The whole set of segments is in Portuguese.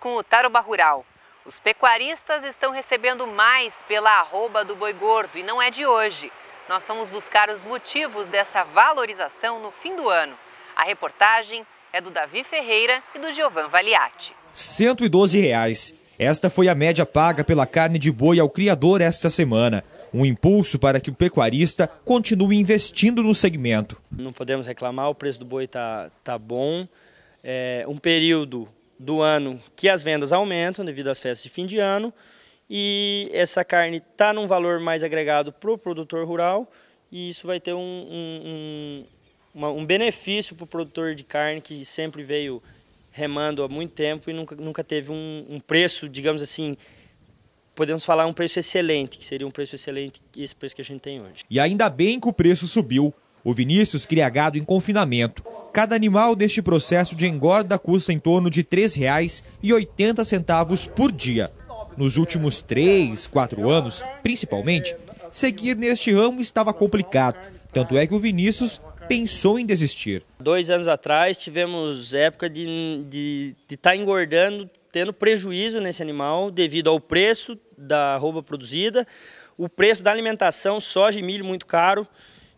com o Taroba Rural. Os pecuaristas estão recebendo mais pela arroba do boi gordo e não é de hoje. Nós vamos buscar os motivos dessa valorização no fim do ano. A reportagem é do Davi Ferreira e do Giovan Valiati. R$ 112,00. Esta foi a média paga pela carne de boi ao criador esta semana. Um impulso para que o pecuarista continue investindo no segmento. Não podemos reclamar, o preço do boi está tá bom. É um período do ano que as vendas aumentam devido às festas de fim de ano e essa carne está num valor mais agregado para o produtor rural e isso vai ter um, um, um, uma, um benefício para o produtor de carne que sempre veio remando há muito tempo e nunca, nunca teve um preço, digamos assim, podemos falar um preço excelente, que seria um preço excelente, esse preço que a gente tem hoje. E ainda bem que o preço subiu o Vinícius cria gado em confinamento. Cada animal deste processo de engorda custa em torno de R$ 3,80 por dia. Nos últimos 3, 4 anos, principalmente, seguir neste ramo estava complicado. Tanto é que o Vinícius pensou em desistir. Dois anos atrás tivemos época de estar de, de tá engordando, tendo prejuízo nesse animal devido ao preço da roupa produzida, o preço da alimentação, soja e milho muito caro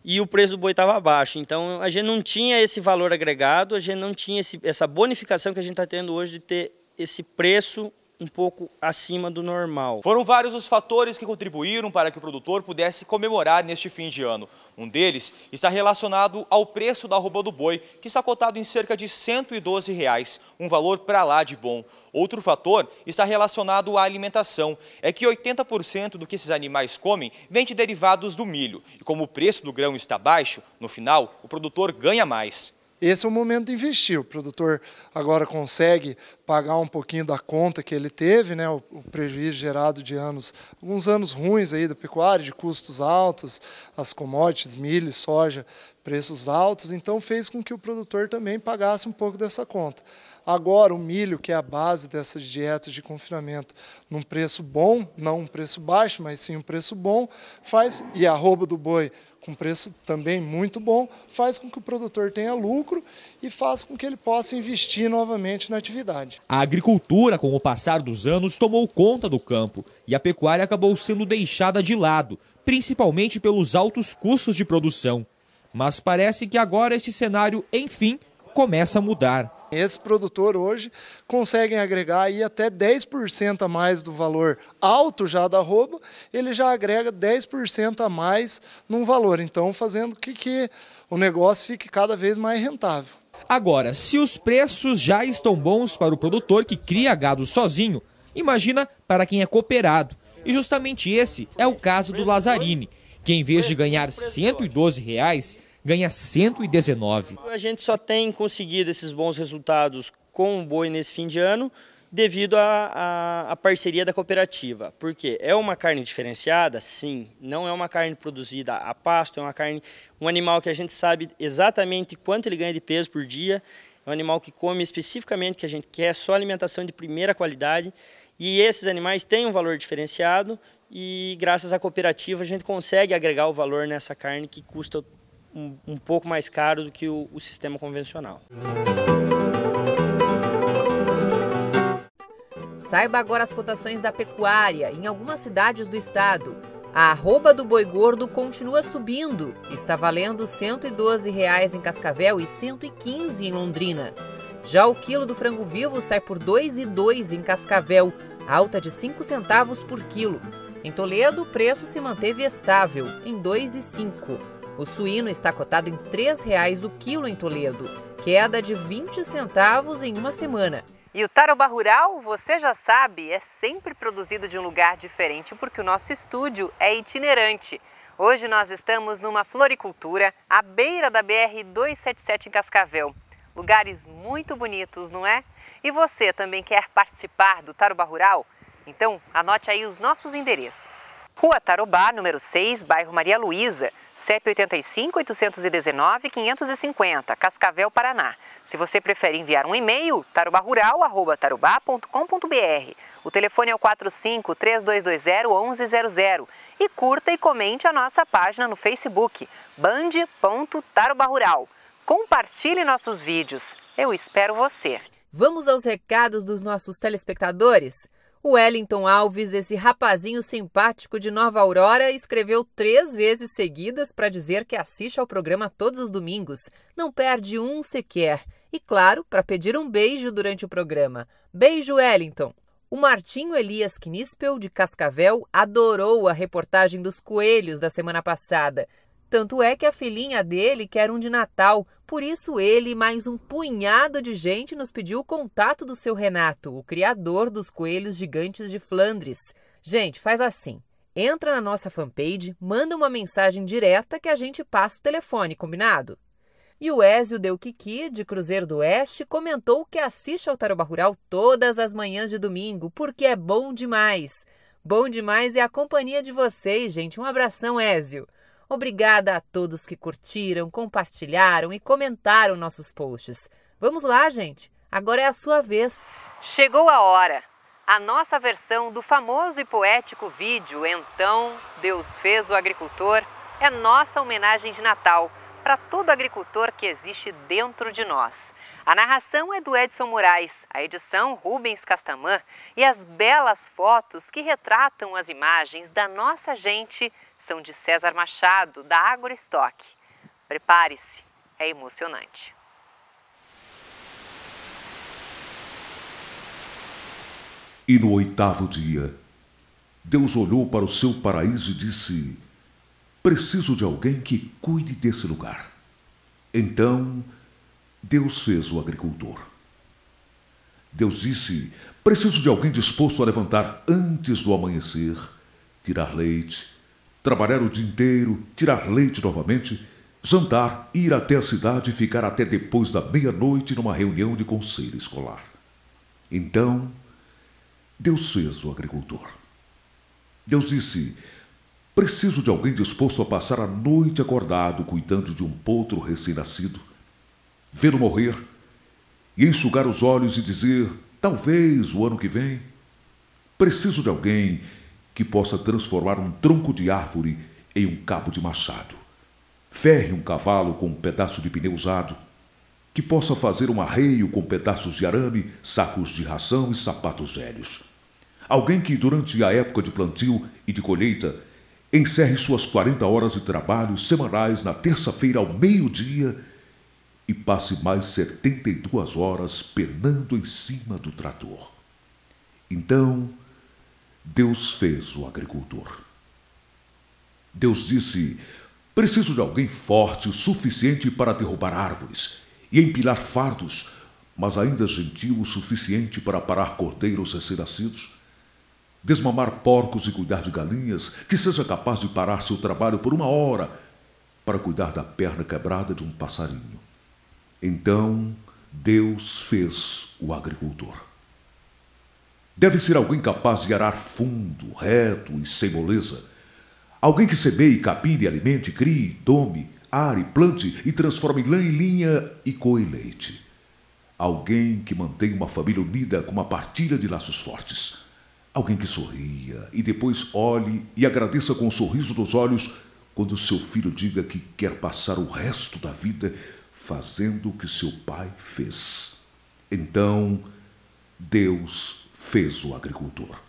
e o preço do boi estava baixo. Então a gente não tinha esse valor agregado, a gente não tinha esse, essa bonificação que a gente está tendo hoje de ter esse preço um pouco acima do normal. Foram vários os fatores que contribuíram para que o produtor pudesse comemorar neste fim de ano. Um deles está relacionado ao preço da arroba do boi, que está cotado em cerca de R$ 112, reais, um valor para lá de bom. Outro fator está relacionado à alimentação. É que 80% do que esses animais comem vem de derivados do milho. E como o preço do grão está baixo, no final, o produtor ganha mais. Esse é o momento de investir. O produtor agora consegue pagar um pouquinho da conta que ele teve, né, o, prejuízo gerado de anos, alguns anos ruins aí da pecuária, de custos altos, as commodities, milho, soja, preços altos, então fez com que o produtor também pagasse um pouco dessa conta. Agora, o milho, que é a base dessas dietas de confinamento, num preço bom, não um preço baixo, mas sim um preço bom, faz, e a rouba do boi com preço também muito bom, faz com que o produtor tenha lucro e faz com que ele possa investir novamente na atividade. A agricultura, com o passar dos anos, tomou conta do campo e a pecuária acabou sendo deixada de lado, principalmente pelos altos custos de produção. Mas parece que agora este cenário, enfim, começa a mudar. Esse produtor hoje conseguem agregar aí até 10% a mais do valor alto já da arroba, ele já agrega 10% a mais num valor, então fazendo que, que o negócio fique cada vez mais rentável. Agora, se os preços já estão bons para o produtor que cria gado sozinho, imagina para quem é cooperado. E justamente esse é o caso do Lazarini, que em vez de ganhar R$ 112, reais, ganha 119. A gente só tem conseguido esses bons resultados com o boi nesse fim de ano devido à parceria da cooperativa. Porque é uma carne diferenciada? Sim. Não é uma carne produzida a pasto, é uma carne, um animal que a gente sabe exatamente quanto ele ganha de peso por dia. É um animal que come especificamente que a gente quer, só alimentação de primeira qualidade. E esses animais têm um valor diferenciado e graças à cooperativa a gente consegue agregar o valor nessa carne que custa um, um pouco mais caro do que o, o sistema convencional. Saiba agora as cotações da pecuária em algumas cidades do estado. A arroba do boi gordo continua subindo. Está valendo R$ 112 em Cascavel e R$ 115 em Londrina. Já o quilo do frango vivo sai por R$ 2,2 em Cascavel, alta de R$ centavos por quilo. Em Toledo, o preço se manteve estável, em R$ 2,5. O suíno está cotado em R$ 3,00 o quilo em Toledo, queda de 20 centavos em uma semana. E o tarobá rural, você já sabe, é sempre produzido de um lugar diferente porque o nosso estúdio é itinerante. Hoje nós estamos numa floricultura à beira da BR 277 em Cascavel. Lugares muito bonitos, não é? E você também quer participar do tarobá rural? Então anote aí os nossos endereços. Rua Tarobá, número 6, bairro Maria Luísa. CEP 85 819 550, Cascavel, Paraná. Se você prefere enviar um e-mail, tarubarural@tarubá.com.br. O telefone é o 45 3220 1100 e curta e comente a nossa página no Facebook band.tarubarural. Compartilhe nossos vídeos. Eu espero você. Vamos aos recados dos nossos telespectadores. O Wellington Alves, esse rapazinho simpático de Nova Aurora, escreveu três vezes seguidas para dizer que assiste ao programa todos os domingos. Não perde um sequer. E claro, para pedir um beijo durante o programa. Beijo, Wellington! O Martinho Elias Knispel, de Cascavel, adorou a reportagem dos coelhos da semana passada. Tanto é que a filhinha dele quer um de Natal, por isso ele e mais um punhado de gente nos pediu o contato do seu Renato, o criador dos coelhos gigantes de Flandres. Gente, faz assim. Entra na nossa fanpage, manda uma mensagem direta que a gente passa o telefone, combinado? E o Ézio Del Kiki, de Cruzeiro do Oeste, comentou que assiste ao Taroba Rural todas as manhãs de domingo, porque é bom demais. Bom demais é a companhia de vocês, gente. Um abração, Ézio. Obrigada a todos que curtiram, compartilharam e comentaram nossos posts. Vamos lá, gente! Agora é a sua vez. Chegou a hora! A nossa versão do famoso e poético vídeo Então Deus Fez o Agricultor é nossa homenagem de Natal para todo agricultor que existe dentro de nós. A narração é do Edson Moraes, a edição Rubens Castamã e as belas fotos que retratam as imagens da nossa gente são de César Machado, da Agrostock. Prepare-se, é emocionante. E no oitavo dia, Deus olhou para o seu paraíso e disse: Preciso de alguém que cuide desse lugar. Então, Deus fez o agricultor. Deus disse: Preciso de alguém disposto a levantar antes do amanhecer, tirar leite, trabalhar o dia inteiro, tirar leite novamente, jantar, ir até a cidade e ficar até depois da meia-noite numa reunião de conselho escolar. Então, Deus fez o agricultor. Deus disse: Preciso de alguém disposto a passar a noite acordado cuidando de um potro recém-nascido, vê-lo morrer e enxugar os olhos e dizer: Talvez o ano que vem. Preciso de alguém que possa transformar um tronco de árvore em um cabo de machado. Ferre um cavalo com um pedaço de pneu usado, que possa fazer um arreio com pedaços de arame, sacos de ração e sapatos velhos. Alguém que, durante a época de plantio e de colheita, encerre suas 40 horas de trabalho semanais na terça-feira ao meio-dia e passe mais 72 horas penando em cima do trator. Então, Deus fez o agricultor. Deus disse: Preciso de alguém forte o suficiente para derrubar árvores e empilar fardos, mas ainda gentil o suficiente para parar cordeiros recém-nascidos, desmamar porcos e cuidar de galinhas, que seja capaz de parar seu trabalho por uma hora para cuidar da perna quebrada de um passarinho. Então Deus fez o agricultor. Deve ser alguém capaz de arar fundo, reto e sem moleza. Alguém que semeie, capine, alimente, crie, dome, are, plante e transforme lã em linha e coe leite. Alguém que mantenha uma família unida com uma partilha de laços fortes. Alguém que sorria e depois olhe e agradeça com o um sorriso dos olhos quando seu filho diga que quer passar o resto da vida fazendo o que seu pai fez. Então, Deus fez o agricultor.